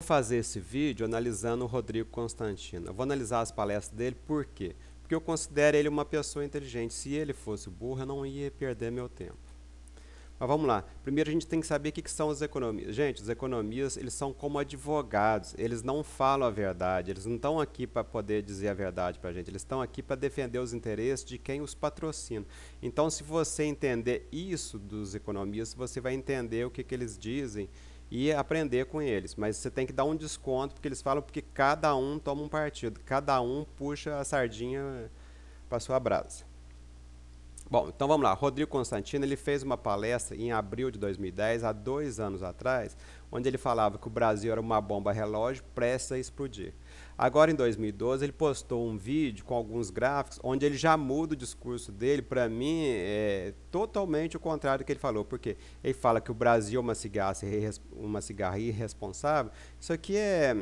Vou fazer esse vídeo analisando o Rodrigo Constantino. Eu vou analisar as palestras dele, por quê? Porque eu considero ele uma pessoa inteligente. Se ele fosse burro, eu não ia perder meu tempo. Mas vamos lá. Primeiro a gente tem que saber o que, são os economistas. Gente, os economistas, eles são como advogados. Eles não falam a verdade. Eles não estão aqui para poder dizer a verdade para a gente. Eles estão aqui para defender os interesses de quem os patrocina. Então, se você entender isso dos economistas, você vai entender o que, que eles dizem e aprender com eles. Mas você tem que dar um desconto, porque eles falam porque cada um toma um partido, cada um puxa a sardinha para sua brasa. Bom, então vamos lá. Rodrigo Constantino ele fez uma palestra em abril de 2010, há dois anos atrás, onde ele falava que o Brasil era uma bomba relógio prestes a explodir. Agora, em 2012, ele postou um vídeo com alguns gráficos onde ele já muda o discurso dele. Para mim, é totalmente o contrário do que ele falou, porque ele fala que o Brasil é uma cigarra, uma cigarra irresponsável. Isso aqui é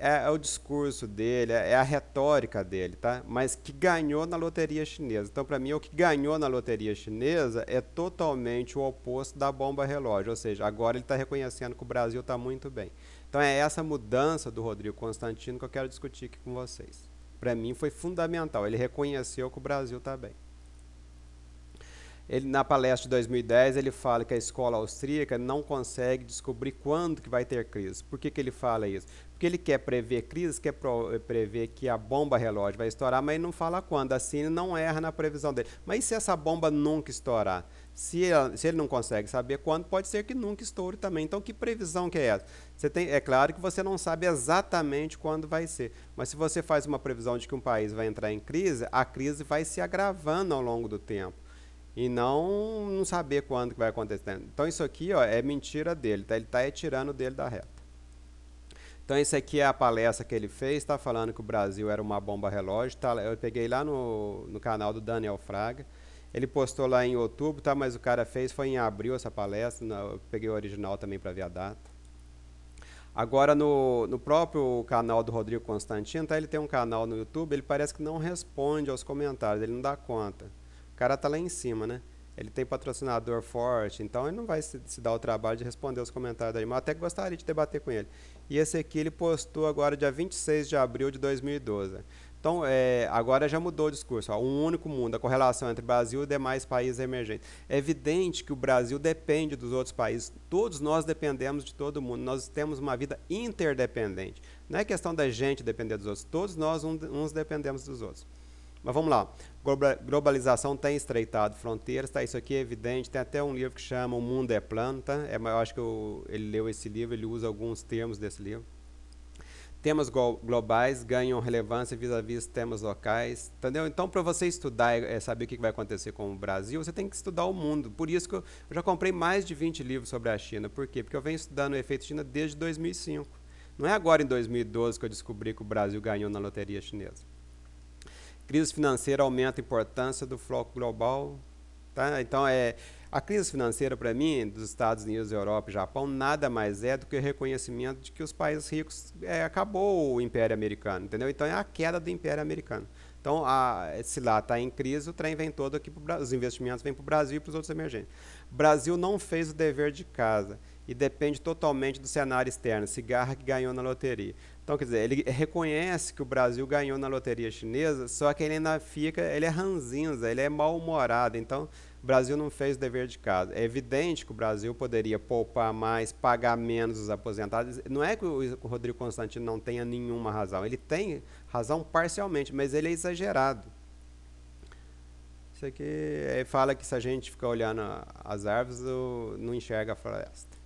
é, é, o discurso dele, é, é a retórica dele, tá? Mas que ganhou na loteria chinesa. Então, para mim, o que ganhou na loteria chinesa é totalmente o oposto da bomba relógio. Ou seja, agora ele está reconhecendo que o Brasil está muito bem. Então, é essa mudança do Rodrigo Constantino que eu quero discutir aqui com vocês. Para mim, foi fundamental. Ele reconheceu que o Brasil está bem. Ele, na palestra de 2010, ele fala que a escola austríaca não consegue descobrir quando que vai ter crise. Por que, que ele fala isso? Porque ele quer prever crises, quer eh, prever que a bomba relógio vai estourar, mas ele não fala quando. Assim, ele não erra na previsão dele. Mas e se essa bomba nunca estourar? Se, ela, se ele não consegue saber quando, pode ser que nunca estoure também. Então, que previsão que é essa? Você tem, é claro que você não sabe exatamente quando vai ser, mas se você faz uma previsão de que um país vai entrar em crise, a crise vai se agravando ao longo do tempo e não, não saber quando que vai acontecer. Então isso aqui ó, é mentira dele, tá? ele está tirando dele da reta. Então isso aqui é a palestra que ele fez, está falando que o Brasil era uma bomba relógio. Tá, eu peguei lá no, no canal do Daniel Fraga, ele postou lá em outubro, tá? mas o cara fez foi em abril essa palestra, eu peguei o original também para ver a data. Agora, no, no próprio canal do Rodrigo Constantino, tá? ele tem um canal no YouTube, ele parece que não responde aos comentários, ele não dá conta cara tá lá em cima, né? Ele tem patrocinador forte, então ele não vai se, se dar o trabalho de responder os comentários aí, mas até gostaria de debater com ele. E esse aqui ele postou agora dia 26 de abril de 2012. Então, é, agora já mudou o discurso. Ó, um único mundo, a correlação entre Brasil e demais países emergentes. É evidente que o Brasil depende dos outros países. Todos nós dependemos de todo mundo. Nós temos uma vida interdependente. Não é questão da gente depender dos outros. Todos nós uns dependemos dos outros. Mas vamos lá. Globalização tem estreitado fronteiras, tá? Isso aqui é evidente. Tem até um livro que chama O Mundo é Planta. É, eu acho que eu, ele leu esse livro, ele usa alguns termos desse livro. Temas globais ganham relevância vis-à-vis temas locais, entendeu? Então, para você estudar e é, saber o que vai acontecer com o Brasil, você tem que estudar o mundo. Por isso que eu, eu já comprei mais de 20 livros sobre a China. Por quê? Porque eu venho estudando o efeito China desde 2005. Não é agora em 2012 que eu descobri que o Brasil ganhou na loteria chinesa. Crise financeira aumenta a importância do floco global. Tá? Então, é, a crise financeira, para mim, dos Estados Unidos, Europa e Japão, nada mais é do que o reconhecimento de que os países ricos é, acabou o Império Americano, entendeu? Então, é a queda do Império Americano. Então, a, se lá está em crise, o trem vem todo aqui, pro, os investimentos vêm para o Brasil e para os outros emergentes. Brasil não fez o dever de casa e depende totalmente do cenário externo, cigarra que ganhou na loteria. Então, quer dizer, ele reconhece que o Brasil ganhou na loteria chinesa, só que ele ainda fica, ele é ranzinza, ele é mal-humorado. Então, o Brasil não fez o dever de casa. É evidente que o Brasil poderia poupar mais, pagar menos os aposentados. Não é que o Rodrigo Constantino não tenha nenhuma razão. Ele tem razão parcialmente, mas ele é exagerado. Isso aqui é, fala que se a gente ficar olhando as árvores, não enxerga a floresta.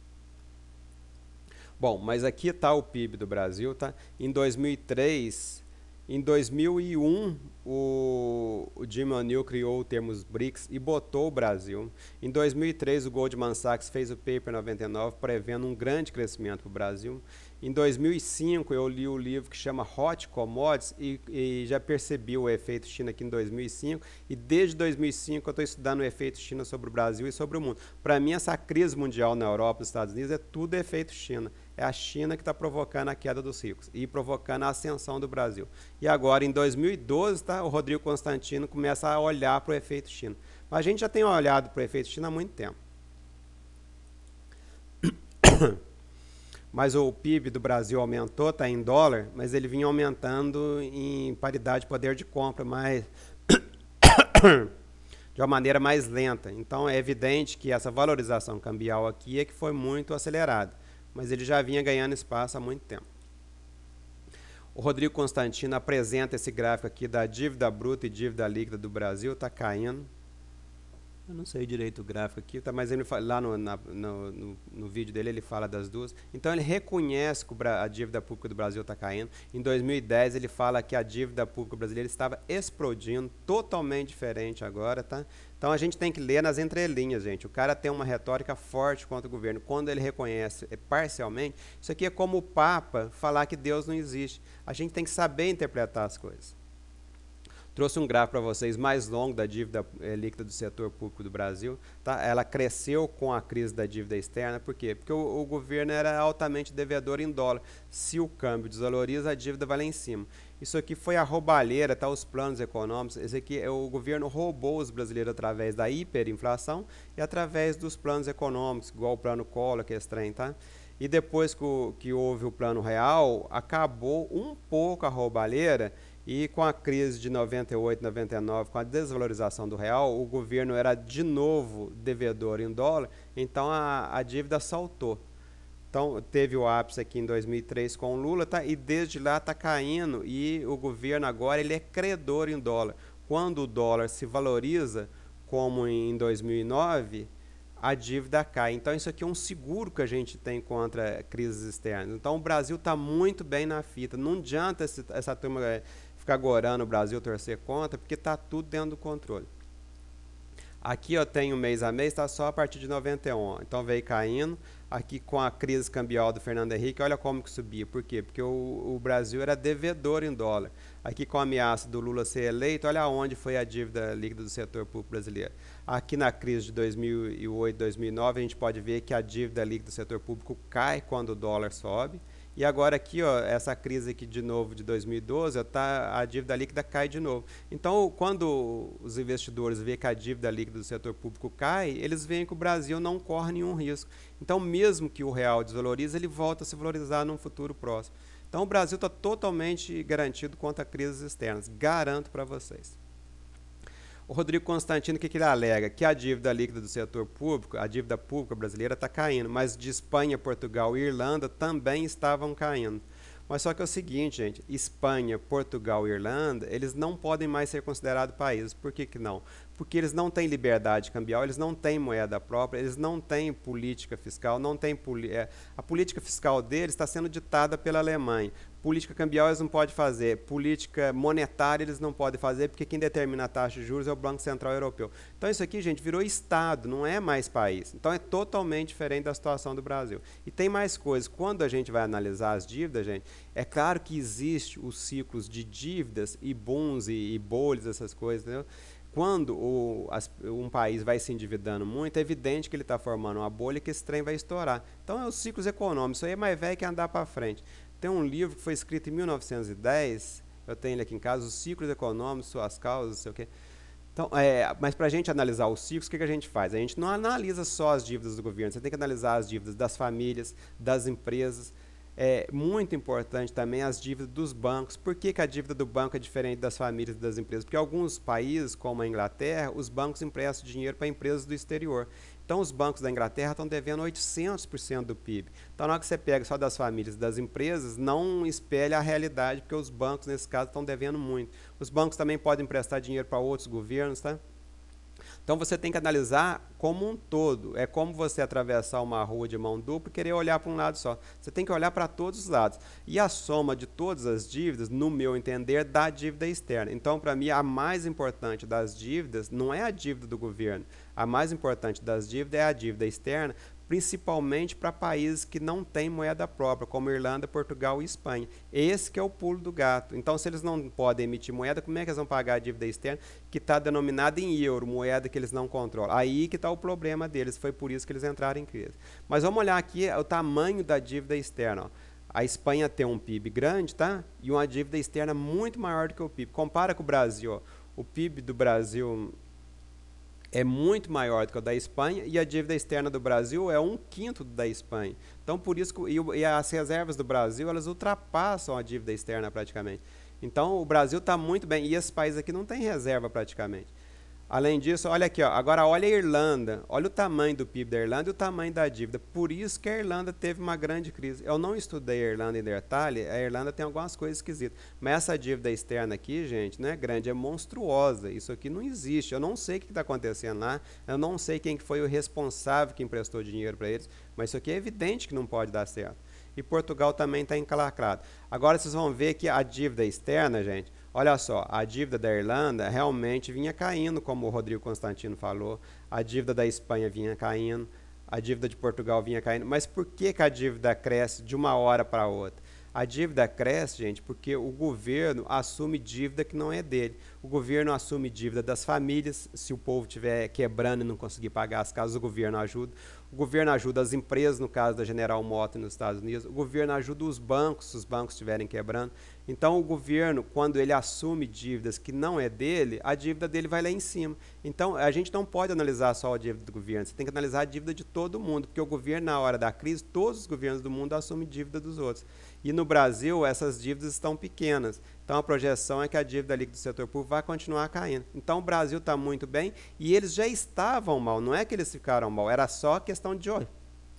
Bom, mas aqui está o PIB do Brasil, tá? Em 2003, em 2001, o, o Jim O'Neill criou o termo BRICS e botou o Brasil. Em 2003, o Goldman Sachs fez o paper 99 prevendo um grande crescimento para o Brasil. Em 2005, eu li o livro que chama Hot Commodities e, e já percebi o efeito China aqui em 2005. E desde 2005 eu estou estudando o efeito China sobre o Brasil e sobre o mundo. Para mim, essa crise mundial na Europa e nos Estados Unidos é tudo efeito China é a China que está provocando a queda dos ricos e provocando a ascensão do Brasil. E agora, em 2012, tá, o Rodrigo Constantino começa a olhar para o efeito China. Mas a gente já tem olhado para o efeito China há muito tempo. Mas o PIB do Brasil aumentou, está em dólar, mas ele vinha aumentando em paridade de poder de compra, mas de uma maneira mais lenta. Então é evidente que essa valorização cambial aqui é que foi muito acelerada mas ele já vinha ganhando espaço há muito tempo. O Rodrigo Constantino apresenta esse gráfico aqui da dívida bruta e dívida líquida do Brasil, está caindo, eu não sei direito o gráfico aqui, tá, mas ele fala, lá no, na, no, no, no, vídeo dele ele fala das duas. Então ele reconhece que a dívida pública do Brasil está caindo. Em 2010 ele fala que a dívida pública brasileira estava explodindo, totalmente diferente agora, tá? Então a gente tem que ler nas entrelinhas, gente. O cara tem uma retórica forte contra o governo. Quando ele reconhece é, parcialmente, isso aqui é como o Papa falar que Deus não existe. A gente tem que saber interpretar as coisas. Trouxe um gráfico para vocês mais longo da dívida é, líquida do setor público do Brasil. Tá? Ela cresceu com a crise da dívida externa, por quê? Porque o, o governo era altamente devedor em dólar. Se o câmbio desvaloriza, a dívida vai lá em cima. Isso aqui foi a roubalheira, tá? Os planos econômicos. Esse aqui é o governo roubou os brasileiros através da hiperinflação e através dos planos econômicos, igual o plano Collor, que é estranho, tá? E depois que, o, que houve o plano real, acabou um pouco a roubalheira e com a crise de 98, 99, com a desvalorização do real, o governo era de novo devedor em dólar, então a, a dívida saltou. Então, teve o ápice aqui em 2003 com o Lula, tá? E desde lá está caindo e o governo agora ele é credor em dólar. Quando o dólar se valoriza, como em 2009, a dívida cai. Então, isso aqui é um seguro que a gente tem contra crises externas. Então, o Brasil está muito bem na fita. Não adianta essa turma eh, ficar gorando o Brasil, torcer contra, porque está tudo dentro do controle. Aqui eu tenho mês a mês, está só a partir de 91. Então veio caindo. Aqui com a crise cambial do Fernando Henrique, olha como que subia. Por quê? Porque o, o Brasil era devedor em dólar. Aqui com a ameaça do Lula ser eleito, olha onde foi a dívida líquida do setor público brasileiro. Aqui na crise de 2008, 2009, a gente pode ver que a dívida líquida do setor público cai quando o dólar sobe. E agora aqui, ó, essa crise aqui de novo de 2012, ó, tá, a dívida líquida cai de novo. Então, quando os investidores veem que a dívida líquida do setor público cai, eles veem que o Brasil não corre nenhum risco. Então, mesmo que o real desvalorize, ele volta a se valorizar num futuro próximo. Então, o Brasil está totalmente garantido contra crises externas. Garanto para vocês. O Rodrigo Constantino, o que, que ele alega? Que a dívida líquida do setor público, a dívida pública brasileira está caindo, mas de Espanha, Portugal e Irlanda também estavam caindo. Mas só que é o seguinte, gente, Espanha, Portugal e Irlanda, eles não podem mais ser considerados países. Por que, que não? Porque eles não têm liberdade cambial, eles não têm moeda própria, eles não têm política fiscal, não têm poli é, a política fiscal deles está sendo ditada pela Alemanha política cambial eles não podem fazer, política monetária eles não podem fazer, porque quem determina a taxa de juros é o Banco Central Europeu. Então isso aqui, gente, virou Estado, não é mais país. Então é totalmente diferente da situação do Brasil. E tem mais coisas. Quando a gente vai analisar as dívidas, gente, é claro que existe os ciclos de dívidas e bons e, e bolhas, essas coisas, entendeu? Quando o, as, um país vai se endividando muito, é evidente que ele está formando uma bolha que esse trem vai estourar. Então, é os ciclos econômicos. Isso aí é mais velho que andar para frente. Tem um livro que foi escrito em 1910, eu tenho ele aqui em casa, Os Ciclos Econômicos, Suas Causas, não sei o quê. Então, é, mas para a gente analisar os ciclos, o que, que, a gente faz? A gente não analisa só as dívidas do governo, você tem que analisar as dívidas das famílias, das empresas. É muito importante também as dívidas dos bancos. Por que, que a dívida do banco é diferente das famílias e das empresas? Porque alguns países, como a Inglaterra, os bancos emprestam dinheiro para empresas do exterior. Então, os bancos da Inglaterra estão devendo 800% do PIB. Então, na hora que você pega só das famílias e das empresas, não espelha a realidade, porque os bancos, nesse caso, estão devendo muito. Os bancos também podem emprestar dinheiro para outros governos, tá? Então você tem que analisar como um todo. É como você atravessar uma rua de mão dupla e querer olhar para um lado só. Você tem que olhar para todos os lados. E a soma de todas as dívidas, no meu entender, dá dívida externa. Então, para mim, a mais importante das dívidas não é a dívida do governo, a mais importante das dívidas é a dívida externa, principalmente para países que não têm moeda própria, como Irlanda, Portugal e Espanha. Esse que é o pulo do gato. Então, se eles não podem emitir moeda, como é que eles vão pagar a dívida externa que está denominada em euro, moeda que eles não controlam? Aí que está o problema deles. Foi por isso que eles entraram em crise. Mas vamos olhar aqui o tamanho da dívida externa. Ó. A Espanha tem um PIB grande, tá? E uma dívida externa muito maior do que o PIB. Compara com o Brasil. Ó. O PIB do Brasil é muito maior do que a da Espanha e a dívida externa do Brasil é um quinto da Espanha. Então, por isso que, e, e as reservas do Brasil elas ultrapassam a dívida externa praticamente. Então, o Brasil está muito bem e esses países aqui não têm reserva praticamente. Além disso, olha aqui, ó, agora olha a Irlanda. Olha o tamanho do PIB da Irlanda e o tamanho da dívida. Por isso que a Irlanda teve uma grande crise. Eu não estudei a Irlanda em detalhe, a Irlanda tem algumas coisas esquisitas. Mas essa dívida externa aqui, gente, não é grande, é monstruosa. Isso aqui não existe. Eu não sei o que está acontecendo lá, eu não sei quem foi o responsável que emprestou dinheiro para eles, mas isso aqui é evidente que não pode dar certo. E Portugal também está encalacrado. Agora vocês vão ver que a dívida externa, gente, Olha só, a dívida da Irlanda realmente vinha caindo, como o Rodrigo Constantino falou, a dívida da Espanha vinha caindo, a dívida de Portugal vinha caindo, mas por que, que a dívida cresce de uma hora para outra? A dívida cresce, gente, porque o governo assume dívida que não é dele. O governo assume dívida das famílias, se o povo estiver quebrando e não conseguir pagar as casas, o governo ajuda. O governo ajuda as empresas, no caso da General Motors nos Estados Unidos. O governo ajuda os bancos, se os bancos estiverem quebrando. Então, o governo, quando ele assume dívidas que não é dele, a dívida dele vai lá em cima. Então, a gente não pode analisar só a dívida do governo. Você tem que analisar a dívida de todo mundo, porque o governo, na hora da crise, todos os governos do mundo assumem dívida dos outros. E no Brasil, essas dívidas estão pequenas. Então a projeção é que a dívida líquida do setor público vai continuar caindo. Então o Brasil está muito bem e eles já estavam mal, não é que eles ficaram mal, era só questão de olho.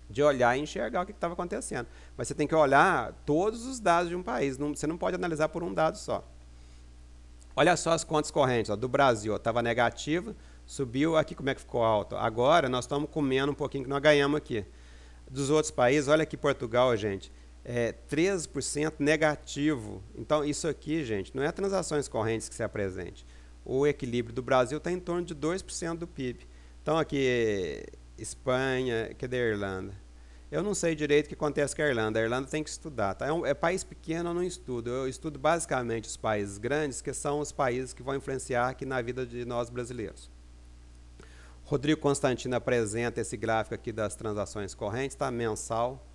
De olhar e enxergar o que estava acontecendo. Mas você tem que olhar todos os dados de um país. Não, você não pode analisar por um dado só. Olha só as contas correntes ó, do Brasil. Estava negativa, subiu. Aqui como é que ficou alto? Agora nós estamos comendo um pouquinho que nós ganhamos aqui. Dos outros países, olha aqui Portugal, gente é, 13% negativo. Então, isso aqui, gente, não é transações correntes que se apresente. O equilíbrio do Brasil está em torno de 2% do PIB. Então, aqui, Espanha, cadê a Irlanda? Eu não sei direito o que acontece com a Irlanda. A Irlanda tem que estudar. Tá? É, um, é país pequeno, eu não estudo. Eu estudo basicamente os países grandes, que são os países que vão influenciar aqui na vida de nós brasileiros. Rodrigo Constantino apresenta esse gráfico aqui das transações correntes, está mensal,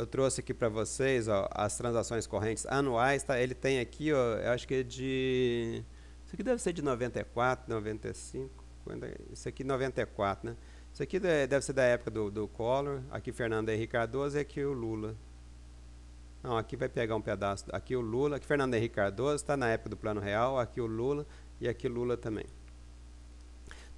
eu trouxe aqui para vocês ó, as transações correntes anuais, tá? Ele tem aqui, ó, eu acho que é de... Isso aqui deve ser de 94, 95, é, isso aqui 94, né? Isso aqui deve ser da época do, do Collor, aqui Fernando Henrique Cardoso e aqui o Lula. Não, aqui vai pegar um pedaço, aqui o Lula, aqui Fernando Henrique Cardoso, está na época do Plano Real, aqui o Lula e aqui Lula também.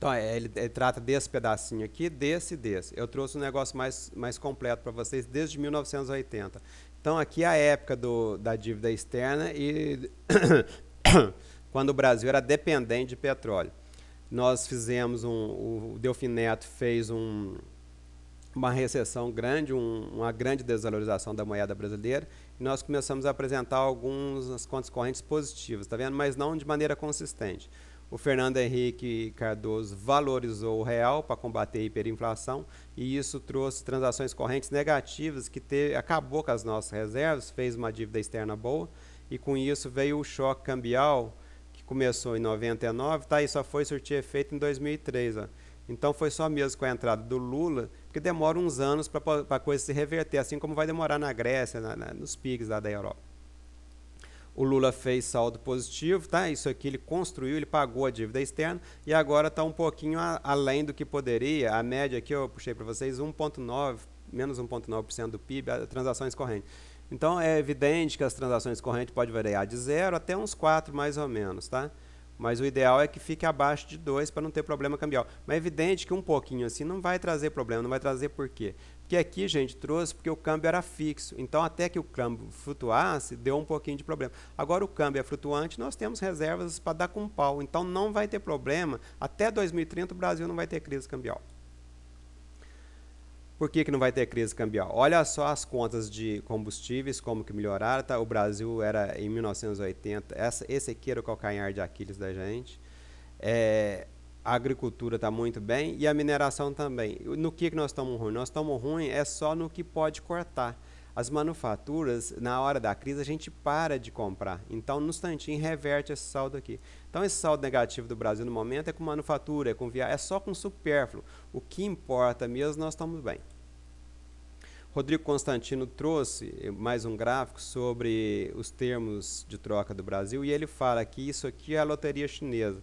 Então, é, ele, ele, trata desse pedacinho aqui, desse e desse. Eu trouxe um negócio mais, mais completo para vocês desde 1980. Então, aqui é a época do, da dívida externa e quando o Brasil era dependente de petróleo. Nós fizemos um. O Delfim Neto fez um, uma recessão grande, um, uma grande desvalorização da moeda brasileira, e nós começamos a apresentar algumas contas correntes positivas, tá vendo? mas não de maneira consistente. O Fernando Henrique Cardoso valorizou o real para combater a hiperinflação e isso trouxe transações correntes negativas que teve, acabou com as nossas reservas, fez uma dívida externa boa e com isso veio o choque cambial que começou em 99, tá? E só foi surtir efeito em 2003, ó. Então foi só mesmo com a entrada do Lula, porque demora uns anos para a coisa se reverter, assim como vai demorar na Grécia, na, na, nos PIGs lá da Europa o Lula fez saldo positivo, tá? Isso aqui ele construiu, ele pagou a dívida externa e agora está um pouquinho a, além do que poderia. A média aqui eu puxei para vocês 1,9, menos 1,9% do PIB, transações correntes. Então é evidente que as transações correntes podem variar de zero até uns 4 mais ou menos, tá? Mas o ideal é que fique abaixo de 2 para não ter problema cambial. Mas é evidente que um pouquinho assim não vai trazer problema, não vai trazer por quê? que aqui, gente, trouxe porque o câmbio era fixo. Então, até que o câmbio flutuasse, deu um pouquinho de problema. Agora, o câmbio é flutuante, nós temos reservas para dar com pau. Então, não vai ter problema. Até 2030, o Brasil não vai ter crise cambial. Por que, que não vai ter crise cambial? Olha só as contas de combustíveis, como que melhoraram. Tá? O Brasil era, em 1980, essa, esse aqui era o calcanhar de Aquiles da gente. É, a agricultura está muito bem e a mineração também. No que, que nós estamos ruim? Nós estamos ruim é só no que pode cortar. As manufaturas, na hora da crise, a gente para de comprar. Então, no instantinho, reverte esse saldo aqui. Então, esse saldo negativo do Brasil no momento é com manufatura, é com via... é só com supérfluo. O que importa mesmo, nós estamos bem. Rodrigo Constantino trouxe eh, mais um gráfico sobre os termos de troca do Brasil e ele fala que isso aqui é a loteria chinesa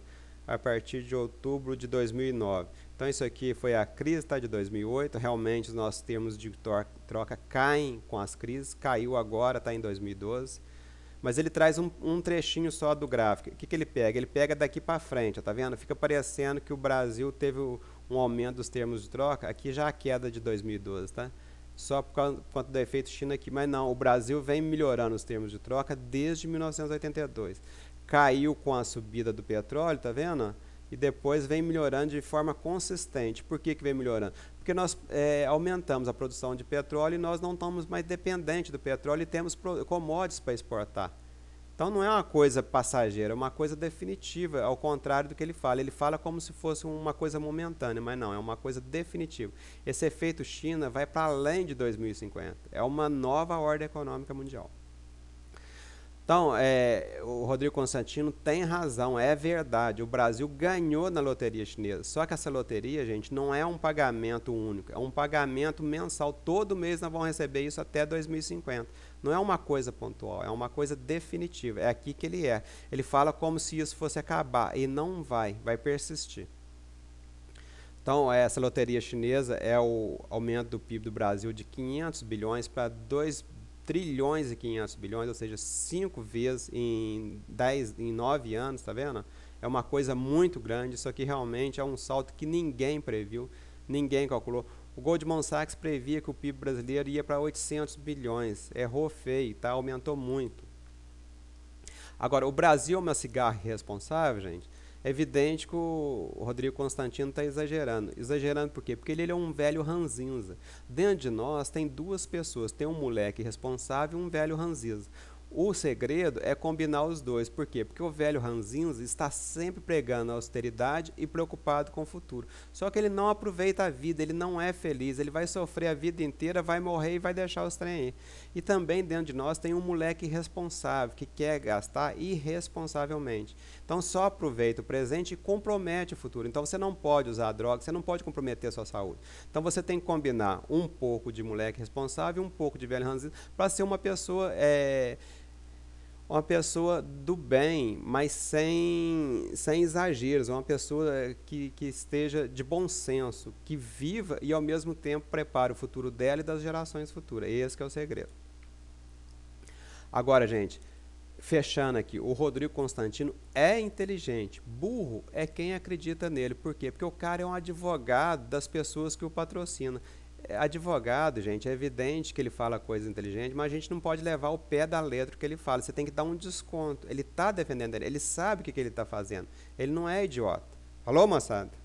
a partir de outubro de 2009. Então, isso aqui foi a crise tá, de 2008. Realmente, os nossos termos de troca caem com as crises. Caiu agora, está em 2012. Mas ele traz um, um trechinho só do gráfico. O que, que ele pega? Ele pega daqui para frente, tá vendo? Fica parecendo que o Brasil teve um aumento dos termos de troca. Aqui já é a queda de 2012, tá? Só por conta do efeito China aqui. Mas não, o Brasil vem melhorando os termos de troca desde 1982 caiu com a subida do petróleo, tá vendo? E depois vem melhorando de forma consistente. Por que, que vem melhorando? Porque nós é, aumentamos a produção de petróleo e nós não estamos mais dependentes do petróleo e temos commodities para exportar. Então não é uma coisa passageira, é uma coisa definitiva, ao contrário do que ele fala. Ele fala como se fosse uma coisa momentânea, mas não, é uma coisa definitiva. Esse efeito China vai para além de 2050. É uma nova ordem econômica mundial. Então, é, o Rodrigo Constantino tem razão, é verdade. O Brasil ganhou na loteria chinesa. Só que essa loteria, gente, não é um pagamento único, é um pagamento mensal. Todo mês nós vamos receber isso até 2050. Não é uma coisa pontual, é uma coisa definitiva. É aqui que ele é. Ele fala como se isso fosse acabar e não vai, vai persistir. Então, é, essa loteria chinesa é o aumento do PIB do Brasil de 500 bilhões para 2 bilhões trilhões e 500 bilhões, ou seja, cinco vezes em 10, em 9 anos, tá vendo? É uma coisa muito grande, isso aqui realmente é um salto que ninguém previu, ninguém calculou. O Goldman Sachs previa que o PIB brasileiro ia para 800 bilhões, errou feio, tá? Aumentou muito. Agora, o Brasil é uma cigarra irresponsável, gente? É evidente que o Rodrigo Constantino está exagerando. Exagerando por quê? Porque ele, ele é um velho ranzinza. Dentro de nós tem duas pessoas, tem um moleque responsável e um velho ranzinza. O segredo é combinar os dois. Por quê? Porque o velho Ranzinza está sempre pregando a austeridade e preocupado com o futuro. Só que ele não aproveita a vida, ele não é feliz, ele vai sofrer a vida inteira, vai morrer e vai deixar os trem aí. E também dentro de nós tem um moleque responsável que quer gastar irresponsavelmente. Então só aproveita o presente e compromete o futuro. Então você não pode usar droga, você não pode comprometer a sua saúde. Então você tem que combinar um pouco de moleque responsável, um pouco de velho ranzido, para ser uma pessoa é, uma pessoa do bem, mas sem, sem exageros, uma pessoa é, que, que esteja de bom senso, que viva e ao mesmo tempo prepare o futuro dela e das gerações futuras. Esse é o segredo. Agora, gente, Fechando aqui, o Rodrigo Constantino é inteligente. Burro é quem acredita nele. Por quê? Porque o cara é um advogado das pessoas que o patrocina. É, advogado, gente, é evidente que ele fala coisa inteligente, mas a gente não pode levar o pé da letra que ele fala. Você tem que dar um desconto. Ele está defendendo ele, ele sabe o que, que ele está fazendo. Ele não é idiota. Falou, moçada?